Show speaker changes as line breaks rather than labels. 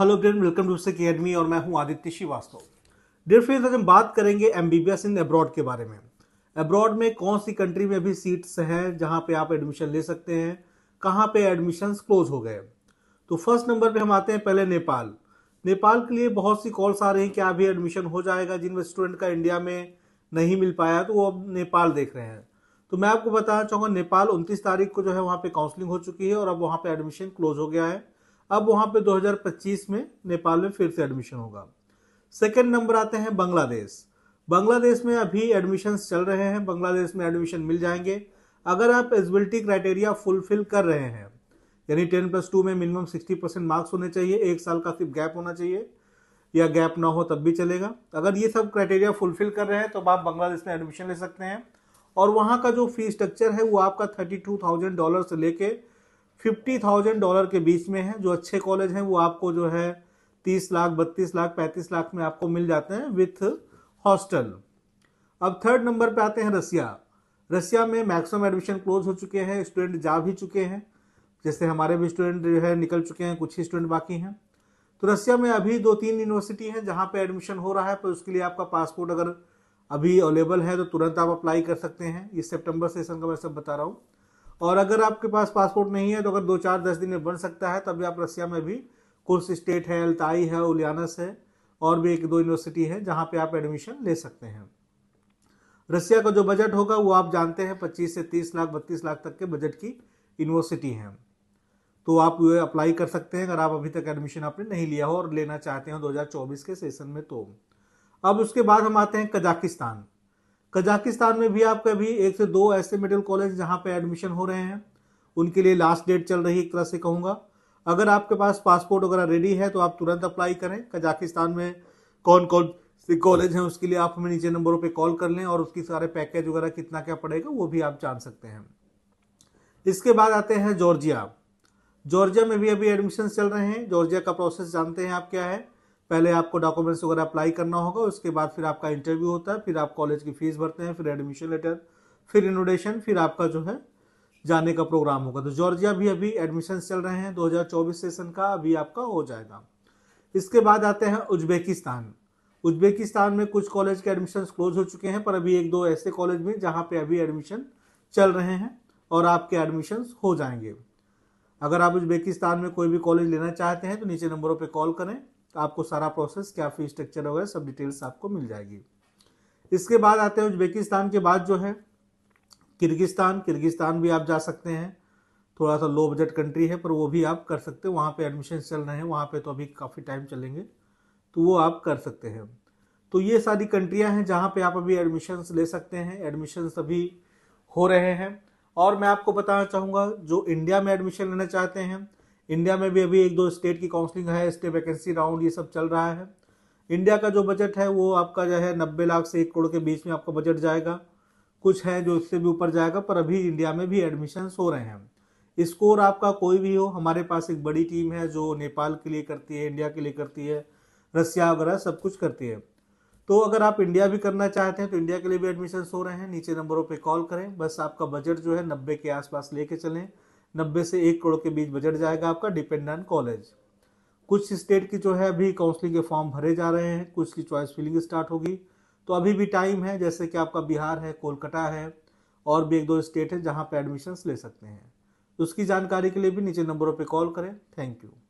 hello friend welcome to Sick Academy और मैं हूं आदित्य श्रीवास्तव डियर फ्रेंड्स आज हम बात करेंगे M B B S in abroad के बारे में अब्रॉड में कौन सी कंट्री में अभी सीट्स हैं जहां पे आप एडमिशन ले सकते हैं कहां पे एडमिशन्स क्लोज हो गए तो फर्स्ट नंबर पे हम आते हैं पहले नेपाल नेपाल के लिए बहुत सी कॉल्स आ रही हैं कि अभी एडमिशन हो जाएगा जिन स्टूडेंट का इंडिया में नहीं मिल पाया तो वो अब नेपाल देख रहे हैं तो मैं आपको बताना चाहूँगा नेपाल उनतीस तारीख को जो है वहाँ पर काउंसलिंग हो चुकी है और अब वहाँ पर एडमिशन क्लोज हो गया है अब वहाँ पे 2025 में नेपाल में फिर से एडमिशन होगा सेकेंड नंबर आते हैं बांग्लादेश बांग्लादेश में अभी एडमिशन चल रहे हैं बांग्लादेश में एडमिशन मिल जाएंगे अगर आप एलिजिबिलिटी क्राइटेरिया फुलफिल कर रहे हैं यानी टेन प्लस टू में मिनिमम सिक्सटी परसेंट मार्क्स होने चाहिए एक साल का सिर्फ गैप होना चाहिए या गैप ना हो तब भी चलेगा अगर ये सब क्राइटेरिया फुलफिल कर रहे हैं तो आप बांग्लादेश में एडमिशन ले सकते हैं और वहाँ का जो फी स्ट्रक्चर है वो आपका थर्टी टू थाउजेंड डॉलर से लेके फिफ्टी थाउजेंड डॉलर के बीच में है जो अच्छे कॉलेज हैं वो आपको जो है तीस लाख बत्तीस लाख पैंतीस लाख में आपको मिल जाते हैं विथ हॉस्टल अब थर्ड नंबर पे आते हैं रसिया रसिया में मैक्सिमम एडमिशन क्लोज हो चुके हैं स्टूडेंट जा भी चुके हैं जैसे हमारे भी स्टूडेंट जो है निकल चुके हैं कुछ ही स्टूडेंट बाकी हैं तो रसिया में अभी दो तीन यूनिवर्सिटी हैं जहाँ पे एडमिशन हो रहा है पर उसके लिए आपका पासपोर्ट अगर अभी अवेलेबल है तो तुरंत आप अप्लाई कर सकते हैं इस सितंबर सेशन का मैं सब बता रहा हूँ और अगर आपके पास पासपोर्ट नहीं है तो अगर दो चार दस दिन में बन सकता है तभी आप रसिया में भी कुर्स स्टेट है अल्ताई है उलियानस है और भी एक दो यूनिवर्सिटी है जहाँ पे आप एडमिशन ले सकते हैं रसिया का जो बजट होगा वो आप जानते हैं पच्चीस से तीस लाख बत्तीस लाख तक के बजट की यूनिवर्सिटी हैं तो आप ये अप्लाई कर सकते हैं अगर आप अभी तक एडमिशन आपने नहीं लिया हो और लेना चाहते हो 2024 के सेशन में तो अब उसके बाद हम आते हैं कजाकिस्तान कजाकिस्तान में भी आपका भी एक से दो ऐसे मेडिकल कॉलेज जहाँ पे एडमिशन हो रहे हैं उनके लिए लास्ट डेट चल रही है एक तरह से कहूँगा अगर आपके पास पासपोर्ट वगैरह रेडी है तो आप तुरंत अप्लाई करें कजाकिस्तान में कौन कौन से कॉलेज हैं उसके लिए आप हमें नीचे नंबरों पर कॉल कर लें और उसकी सारे पैकेज वगैरह कितना क्या पड़ेगा वो भी आप जान सकते हैं इसके बाद आते हैं जॉर्जिया जॉर्जिया में भी अभी एडमिशन चल रहे हैं जॉर्जिया का प्रोसेस जानते हैं आप क्या है पहले आपको डॉक्यूमेंट्स वगैरह अप्लाई करना होगा उसके बाद फिर आपका इंटरव्यू होता है फिर आप कॉलेज की फ़ीस भरते हैं फिर एडमिशन लेटर फिर इनोडेशन फिर आपका जो है जाने का प्रोग्राम होगा तो जॉर्जिया भी अभी एडमिशन चल रहे हैं 2024 सेशन का अभी आपका हो जाएगा इसके बाद आते हैं उज्बेकिस्तान उज्बेकिस्तान में कुछ कॉलेज के एडमिशन क्लोज हो चुके हैं पर अभी एक दो ऐसे कॉलेज में जहाँ पे अभी एडमिशन चल रहे हैं और आपके एडमिशन हो जाएंगे अगर आप उज्बेकिस्तान में कोई भी कॉलेज लेना चाहते हैं तो नीचे नंबरों पर कॉल करें तो आपको सारा प्रोसेस क्या फी स्ट्रक्चर होगा सब डिटेल्स आपको मिल जाएगी इसके बाद आते हैं उज्बेकिस्तान के बाद जो है किर्गिस्तान किर्गिस्तान भी आप जा सकते हैं थोड़ा सा लो बजट कंट्री है पर वो भी आप कर सकते हैं वहाँ पे एडमिशन चल रहे हैं वहाँ पे तो अभी काफ़ी टाइम चलेंगे तो वो आप कर सकते हैं तो ये सारी कंट्रियाँ हैं जहाँ पे आप अभी एडमिशन्स ले सकते हैं एडमिशन्स अभी हो रहे हैं और मैं आपको बताना चाहूँगा जो इंडिया में एडमिशन लेना चाहते हैं इंडिया में भी अभी एक दो स्टेट की काउंसलिंग है स्टे वैकेंसी राउंड ये सब चल रहा है इंडिया का जो बजट है वो आपका जो है नब्बे लाख से एक करोड़ के बीच में आपका बजट जाएगा कुछ है जो इससे भी ऊपर जाएगा पर अभी इंडिया में भी एडमिशन हो रहे हैं स्कोर आपका कोई भी हो हमारे पास एक बड़ी टीम है जो नेपाल के लिए करती है इंडिया के लिए करती है रसिया वगैरह सब कुछ करती है तो अगर आप इंडिया भी करना चाहते हैं तो इंडिया के लिए भी एडमिशन हो रहे हैं नीचे नंबरों पर कॉल करें बस आपका बजट जो है नब्बे के आसपास लेके चलें नब्बे से एक करोड़ के बीच बजट जाएगा आपका डिपेंड ऑन कॉलेज कुछ स्टेट की जो है अभी काउंसलिंग के फॉर्म भरे जा रहे हैं कुछ की चॉइस फिलिंग स्टार्ट होगी तो अभी भी टाइम है जैसे कि आपका बिहार है कोलकाता है और भी एक दो स्टेट है जहाँ पर एडमिशन्स ले सकते हैं उसकी जानकारी के लिए भी नीचे नंबरों पर कॉल करें थैंक यू